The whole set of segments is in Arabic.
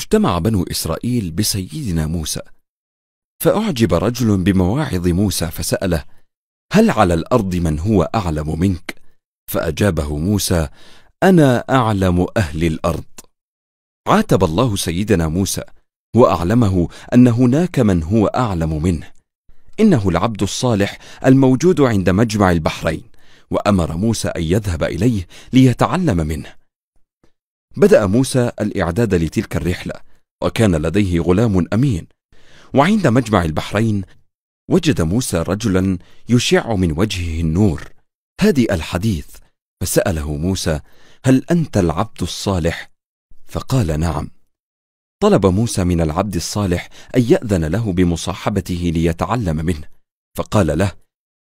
اجتمع بنو إسرائيل بسيدنا موسى فأعجب رجل بمواعظ موسى فسأله هل على الأرض من هو أعلم منك؟ فأجابه موسى أنا أعلم أهل الأرض عاتب الله سيدنا موسى وأعلمه أن هناك من هو أعلم منه إنه العبد الصالح الموجود عند مجمع البحرين وأمر موسى أن يذهب إليه ليتعلم منه بدأ موسى الإعداد لتلك الرحلة وكان لديه غلام أمين وعند مجمع البحرين وجد موسى رجلا يشع من وجهه النور هادئ الحديث فسأله موسى هل أنت العبد الصالح؟ فقال نعم طلب موسى من العبد الصالح أن يأذن له بمصاحبته ليتعلم منه فقال له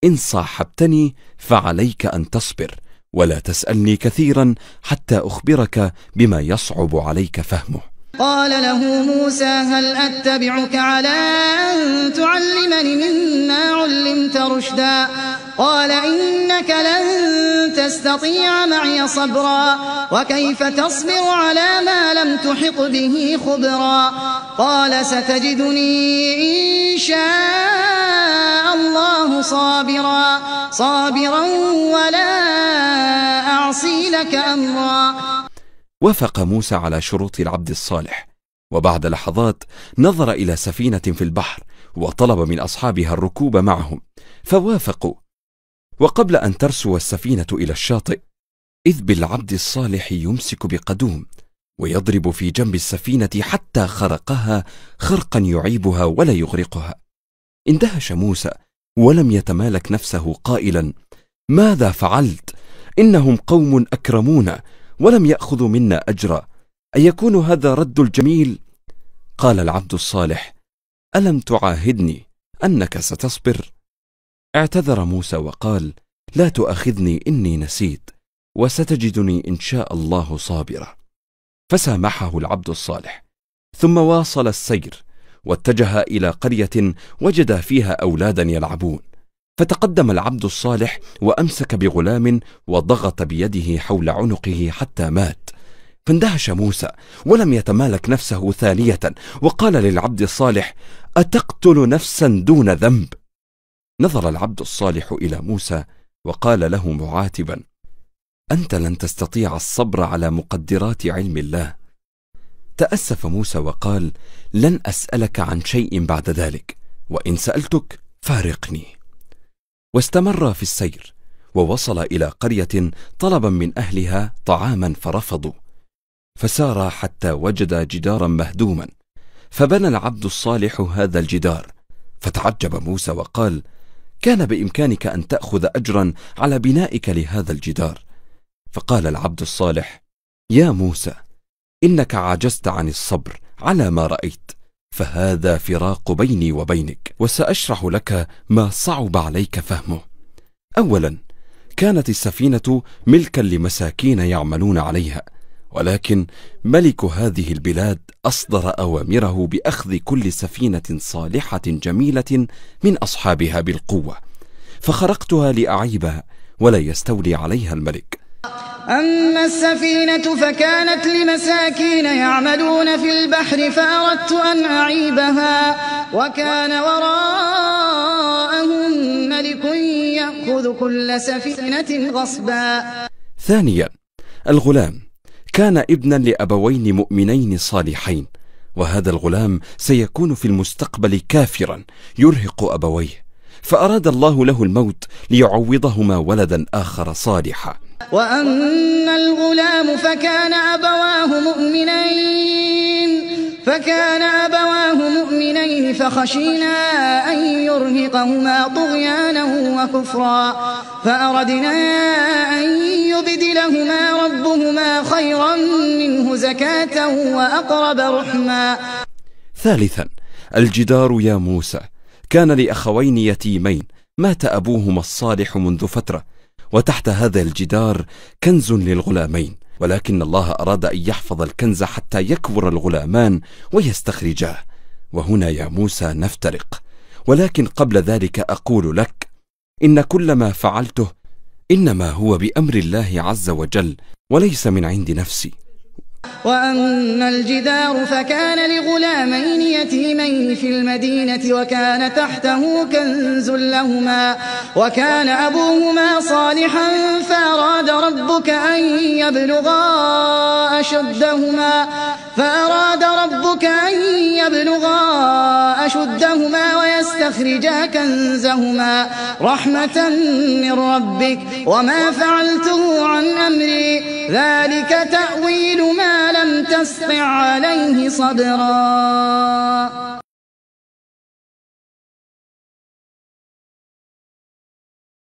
إن صاحبتني فعليك أن تصبر ولا تسألني كثيرا حتى أخبرك بما يصعب عليك فهمه قال له موسى هل أتبعك على أن تعلمني مما علمت رشدا قال إنك لن تستطيع معي صبرا وكيف تصبر على ما لم تحط به خبرا قال ستجدني إن شاء الله صابرا صابرا ولا عندك أمرا وافق موسى على شروط العبد الصالح وبعد لحظات نظر إلى سفينة في البحر وطلب من أصحابها الركوب معهم فوافقوا وقبل أن ترسو السفينة إلى الشاطئ إذ بالعبد الصالح يمسك بقدوم ويضرب في جنب السفينة حتى خرقها خرقا يعيبها ولا يغرقها اندهش موسى ولم يتمالك نفسه قائلا ماذا فعلت إنهم قوم أكرمونا ولم يأخذوا منا أجرا أيكون هذا رد الجميل؟ قال العبد الصالح ألم تعاهدني أنك ستصبر؟ اعتذر موسى وقال لا تؤاخذني إني نسيت وستجدني إن شاء الله صابرة فسامحه العبد الصالح ثم واصل السير واتجه إلى قرية وجد فيها أولادا يلعبون فتقدم العبد الصالح وامسك بغلام وضغط بيده حول عنقه حتى مات فاندهش موسى ولم يتمالك نفسه ثانيه وقال للعبد الصالح اتقتل نفسا دون ذنب نظر العبد الصالح الى موسى وقال له معاتبا انت لن تستطيع الصبر على مقدرات علم الله تاسف موسى وقال لن اسالك عن شيء بعد ذلك وان سالتك فارقني واستمر في السير ووصل إلى قرية طلبا من أهلها طعاما فرفضوا فسار حتى وجد جدارا مهدوما فبنى العبد الصالح هذا الجدار فتعجب موسى وقال كان بإمكانك أن تأخذ أجرا على بنائك لهذا الجدار فقال العبد الصالح يا موسى إنك عجزت عن الصبر على ما رأيت فهذا فراق بيني وبينك وساشرح لك ما صعب عليك فهمه اولا كانت السفينه ملكا لمساكين يعملون عليها ولكن ملك هذه البلاد اصدر اوامره باخذ كل سفينه صالحه جميله من اصحابها بالقوه فخرقتها لاعيبها ولا يستولي عليها الملك أما السفينة فكانت لمساكين يعملون في البحر فأردت أن أعيبها وكان وراءهم ملك يأخذ كل سفينة غصبا ثانيا الغلام كان ابنا لأبوين مؤمنين صالحين وهذا الغلام سيكون في المستقبل كافرا يرهق أبويه فأراد الله له الموت ليعوضهما ولدا آخر صالحا وأما الغلام فكان أبواه مؤمنين فكان أبواه مؤمنين فخشينا أن يرهقهما طغيانا وكفرا فأردنا أن يبدلهما ربهما خيرا منه زكاة وأقرب رحما ثالثا الجدار يا موسى كان لأخوين يتيمين مات أبوهما الصالح منذ فترة وتحت هذا الجدار كنز للغلامين ولكن الله أراد أن يحفظ الكنز حتى يكبر الغلامان ويستخرجاه وهنا يا موسى نفترق ولكن قبل ذلك أقول لك إن كل ما فعلته إنما هو بأمر الله عز وجل وليس من عند نفسي وأما الجدار فكان لغلامين يتيمين في المدينة وكان تحته كنز لهما وكان أبوهما صالحا فأراد ربك أن يبلغا أشدهما فأراد ربك أن يبلغا أشدهما ويستخرجا كنزهما رحمة من ربك وما فعلته عن أمري ذلك تأويل لم تسطع عليه صبرا